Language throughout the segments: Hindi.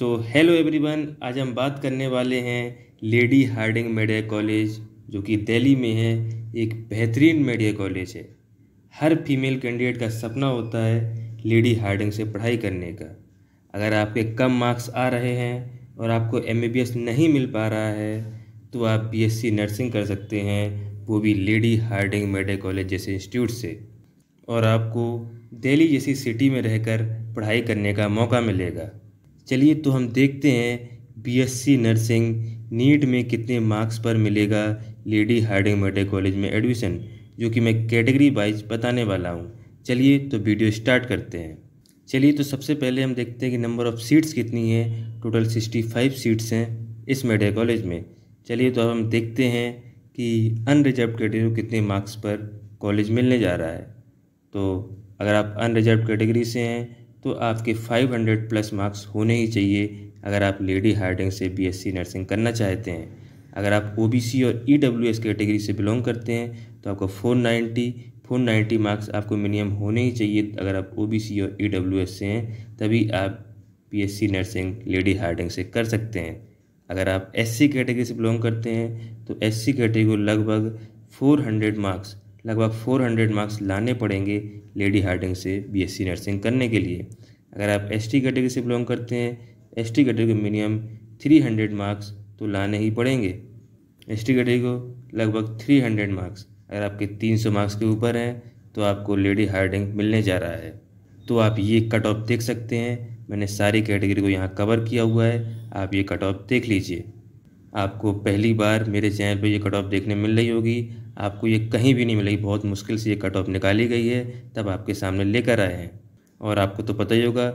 सो हेलो एवरीवन आज हम बात करने वाले हैं लेडी हार्डिंग मेडिया कॉलेज जो कि दिल्ली में है एक बेहतरीन मेडिया कॉलेज है हर फीमेल कैंडिडेट का सपना होता है लेडी हार्डिंग से पढ़ाई करने का अगर आपके कम मार्क्स आ रहे हैं और आपको एम नहीं मिल पा रहा है तो आप बी नर्सिंग कर सकते हैं वो भी लेडी हार्डिंग मेडिया कॉलेज जैसे इंस्टीट्यूट से और आपको दिल्ली जैसी सिटी में रहकर पढ़ाई करने का मौका मिलेगा चलिए तो हम देखते हैं बीएससी नर्सिंग नीट में कितने मार्क्स पर मिलेगा लेडी हार्डिंग मेडिकल कॉलेज में एडमिशन जो कि मैं कैटेगरी वाइज बताने वाला हूँ चलिए तो वीडियो स्टार्ट करते हैं चलिए तो सबसे पहले हम देखते हैं कि नंबर ऑफ़ सीट्स कितनी है टोटल सिक्सटी फाइव सीट्स हैं इस मेडिकल कॉलेज में चलिए तो अब हम देखते हैं कि अनरिजर्व कैटेगरी को कितने मार्क्स पर कॉलेज मिलने जा रहा है तो अगर आप अनरिजर्व कैटेगरी से हैं तो आपके 500 प्लस मार्क्स होने ही चाहिए अगर आप लेडी हार्डिंग से बीएससी नर्सिंग करना चाहते हैं अगर आप ओबीसी और ईडब्ल्यूएस e कैटेगरी से बिलोंग करते हैं तो आपको 490 490 मार्क्स आपको मिनिमम होने ही चाहिए अगर आप ओबीसी और ईडब्ल्यूएस e से हैं तभी आप बीएससी नर्सिंग लेडी हार्डिंग से कर सकते हैं अगर आप एस कैटेगरी से बिलोंग करते हैं तो एस कैटेगरी को लगभग फोर मार्क्स लगभग 400 मार्क्स लाने पड़ेंगे लेडी हार्डिंग से बीएससी नर्सिंग करने के लिए अगर आप एसटी कैटेगरी से बिलोंग करते हैं एसटी कैटेगरी को मिनिमम 300 मार्क्स तो लाने ही पड़ेंगे एसटी कैटेगरी को लगभग 300 मार्क्स अगर आपके 300 मार्क्स के ऊपर हैं तो आपको लेडी हार्डिंग मिलने जा रहा है तो आप ये कट ऑफ देख सकते हैं मैंने सारी कैटेगरी को यहाँ कवर किया हुआ है आप ये कट ऑफ देख लीजिए आपको पहली बार मेरे चैनल पे ये कट ऑफ देखने मिल रही होगी आपको ये कहीं भी नहीं मिलेगी बहुत मुश्किल से ये कट ऑफ निकाली गई है तब आपके सामने लेकर आए हैं और आपको तो पता ही होगा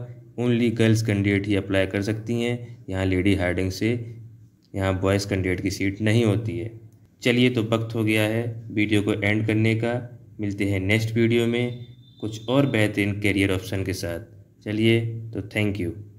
ओनली गर्ल्स कैंडिडेट ही अप्लाई कर सकती हैं यहाँ लेडी हार्डिंग से यहाँ बॉयज़ कैंडिडेट की सीट नहीं होती है चलिए तो वक्त हो गया है वीडियो को एंड करने का मिलते हैं नेक्स्ट वीडियो में कुछ और बेहतरीन करियर ऑप्शन के साथ चलिए तो थैंक यू